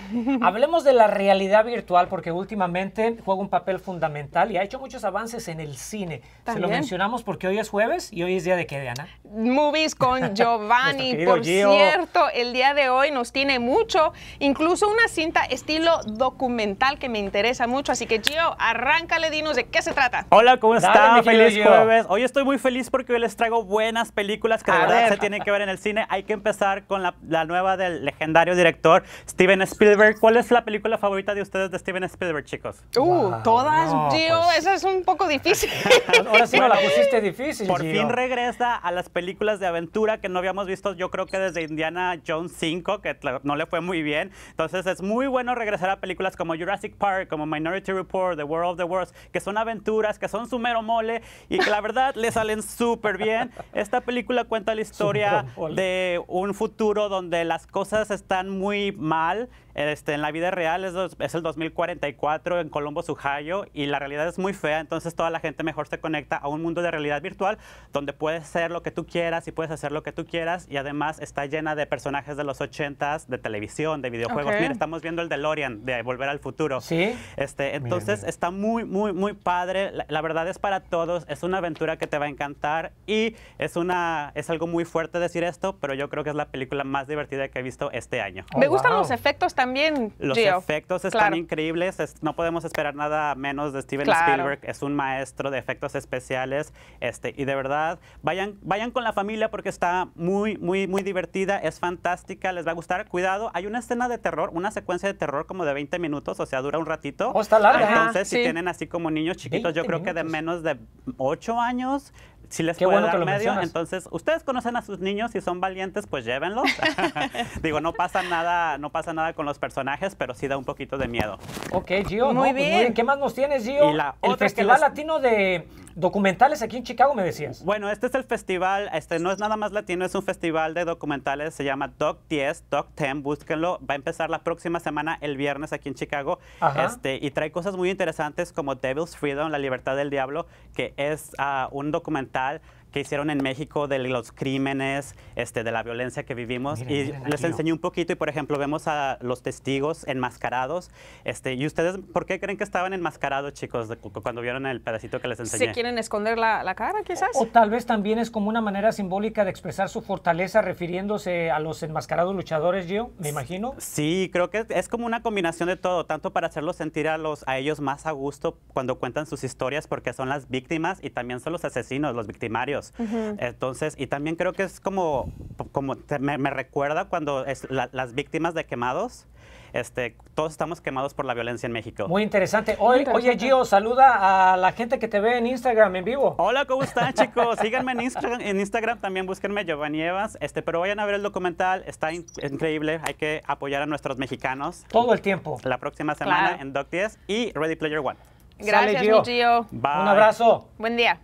Hablemos de la realidad virtual porque últimamente juega un papel fundamental y ha hecho muchos avances en el cine. Se lo mencionamos porque hoy es jueves y hoy es día de qué, Diana? Movies con Giovanni. Por cierto, el día de hoy nos tiene mucho, incluso una cinta estilo documental que me interesa mucho. Así que Gio, arráncale, dinos de qué se trata. Hola, ¿cómo está? Feliz jueves. Hoy estoy muy feliz porque hoy les traigo buenas películas que de verdad se tienen que ver en el cine. Hay que empezar con la, la nueva del legendario director Steven Spielberg Spielberg. ¿Cuál es la película favorita de ustedes de Steven Spielberg, chicos? Uh, todas, Tío, Gio, pues. es un poco difícil. Ahora sí me la pusiste difícil. Por fin regresa a las películas de aventura que no habíamos visto, yo creo que desde Indiana Jones 5, que no le fue muy bien. Entonces es muy bueno regresar a películas como Jurassic Park, como Minority Report, The World of the Worlds, que son aventuras, que son su mero mole y que la verdad le salen súper bien. Esta película cuenta la historia de un futuro donde las cosas están muy mal este, en la vida real es, el 2044 en Colombo, Ohio, y la realidad es muy fea, entonces toda la gente mejor se conecta a un mundo de realidad virtual donde puedes ser lo que tú quieras y puedes hacer lo que tú quieras, y además está llena de personajes de los 80s, de televisión, de videojuegos. Mira, estamos viendo el DeLorean de Volver al Futuro. Sí. Este, entonces está muy, muy, muy padre. La, verdad es para todos, es una aventura que te va a encantar y es, una, es algo muy fuerte decir esto, pero yo creo que es la película más divertida que he visto este año. Oh, Me gustan los efectos los efectos están increíbles. no podemos esperar nada menos de Steven Spielberg. Es un maestro de efectos especiales. Este, y de verdad, vayan, vayan con la familia porque está muy, muy, muy divertida. Es fantástica. Les va a gustar. Cuidado. Hay una escena de terror, una secuencia de terror como de 20 minutos. O sea, dura un ratito. Oh, está Entonces, si tienen así como niños chiquitos, yo creo que de menos de 8 años, si les Qué puede dar entonces ustedes conocen a sus niños, y son valientes, pues llévenlos. Digo, no pasa nada, no pasa nada con los personajes, pero sí da un poquito de miedo. Ok, Gio, muy, pues bien. ¿Qué más nos tienes, Gio? la El Festival Latino de Documentales aquí en Chicago, me decías. Bueno, este es el festival, este no es nada más latino, es un festival de documentales, se llama Doc 10, Doc 10, búsquenlo. Va a empezar la próxima semana, el viernes, aquí en Chicago. Este, y trae cosas muy interesantes como Devil's Freedom, La Libertad del Diablo, que es ah, un documental que hicieron en México de los crímenes, este, de la violencia que vivimos. y les enseñé un poquito y, por ejemplo, vemos a los testigos enmascarados. Este, ¿Y ustedes por qué creen que estaban enmascarados, chicos, cuando vieron el pedacito que les enseñé? ¿Se quieren esconder la, cara, quizás? O, tal vez también es como una manera simbólica de expresar su fortaleza refiriéndose a los enmascarados luchadores, yo me imagino. Sí, creo que es como una combinación de todo, tanto para hacerlos sentir a, los, a ellos más a gusto cuando cuentan sus historias porque son las víctimas y también son los asesinos, los victimarios. Entonces, y también creo que es como, como me, recuerda cuando es las víctimas de quemados, este, todos estamos quemados por la violencia en México. Muy interesante. Hoy, Oye, Gio, saluda a la gente que te ve en Instagram en vivo. Hola, ¿cómo están, chicos? Síganme en Instagram, también búsquenme Giovanni Evas, este, pero vayan a ver el documental, está increíble, hay que apoyar a nuestros mexicanos. Todo el tiempo. La próxima semana en Doc 10 y Ready Player One. Gracias, Gio. Un abrazo. Buen día.